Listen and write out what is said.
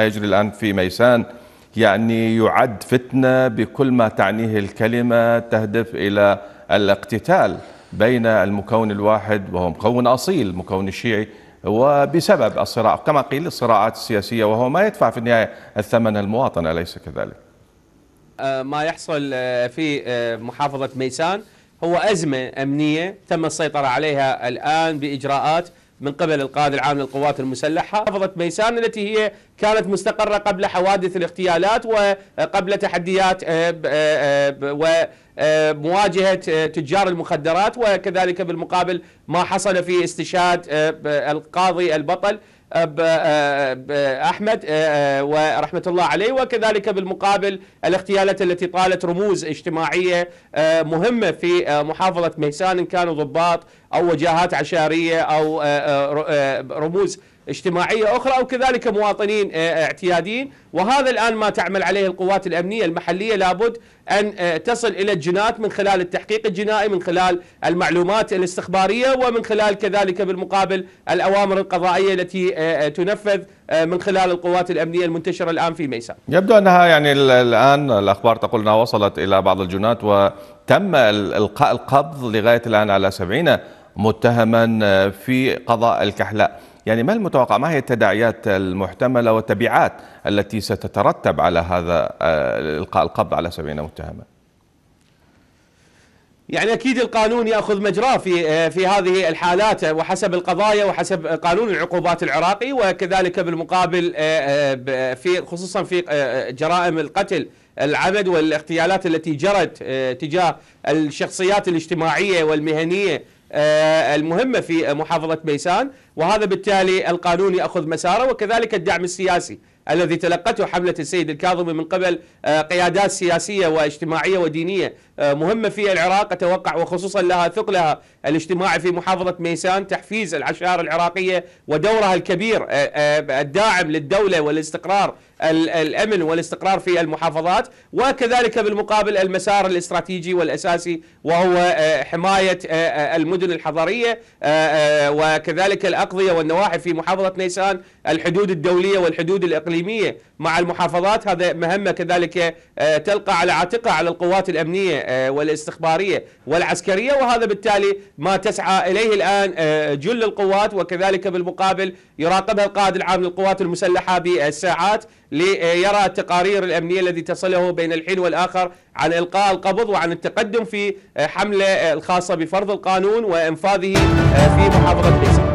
يجري الآن في ميسان يعني يعد فتنة بكل ما تعنيه الكلمة تهدف إلى الاقتتال بين المكون الواحد وهو مكون أصيل المكون الشيعي وبسبب الصراع كما قيل الصراعات السياسية وهو ما يدفع في النهاية الثمن المواطن أليس كذلك؟ آه، ما يحصل آه، في آه، محافظة ميسان هو أزمة أمنية تم السيطرة عليها الآن بإجراءات من قبل القائد العام للقوات المسلحة محافظة ميسان التي هي كانت مستقرة قبل حوادث الاغتيالات وقبل تحديات آه، آه، آه، ومواجهة تجار المخدرات وكذلك بالمقابل ما حصل في استشهاد القاضي البطل آه، أحمد آه، آه، ورحمة الله عليه وكذلك بالمقابل الاغتيالات التي طالت رموز اجتماعية مهمة في محافظة ميسان إن كانوا ضباط أو وجاهات عشائرية أو رموز اجتماعية أخرى أو كذلك مواطنين آه، آه، اعتياديين وهذا الآن ما تعمل عليه القوات الأمنية المحلية لابد أن آه، تصل إلى الجنات من خلال التحقيق الجنائي من خلال المعلومات الاستخبارية ومن خلال كذلك بالمقابل الأوامر القضائية التي تنفذ من خلال القوات الأمنية المنتشرة الآن في ميسان. يبدو أنها يعني الآن الأخبار تقول أنها وصلت إلى بعض الجنات وتم القاء القبض لغاية الآن على سبعين متهما آه، في قضاء الكحلاء يعني ما المتوقع ما هي التداعيات المحتملة والتبعات التي ستترتب على هذا آه، إلقاء القبض على سبعين متهما يعني اكيد القانون ياخذ مجراه في آه، في هذه الحالات وحسب القضايا وحسب قانون العقوبات العراقي وكذلك بالمقابل في خصوصا في جرائم القتل العمد والاغتيالات التي جرت تجاه الشخصيات الاجتماعيه والمهنيه آه، المهمة في محافظة بيسان وهذا بالتالي القانون يأخذ مساره وكذلك الدعم السياسي الذي تلقته حملة السيد الكاظمي من قبل آه، قيادات سياسية واجتماعية ودينية آه، مهمة في العراق أتوقع وخصوصا لها ثقلها الاجتماعي في محافظة ميسان تحفيز العشائر العراقية ودورها الكبير آه، الداعم للدولة والاستقرار الأمن والاستقرار في المحافظات وكذلك بالمقابل المسار الاستراتيجي والأساسي وهو حماية المدن الحضرية وكذلك الأقضية والنواحي في محافظة نيسان الحدود الدولية والحدود الإقليمية الإقليمية مع المحافظات هذا مهمة كذلك آه، تلقى على عاتقها على القوات الأمنية آه، والاستخبارية والعسكرية وهذا بالتالي ما تسعى إليه الآن آه، جل القوات وكذلك بالمقابل يراقبها القائد العام للقوات المسلحة بالساعات ليرى التقارير الأمنية التي تصله بين الحين والآخر عن إلقاء القبض وعن التقدم في حملة الخاصة بفرض القانون وإنفاذه في محافظة بيسر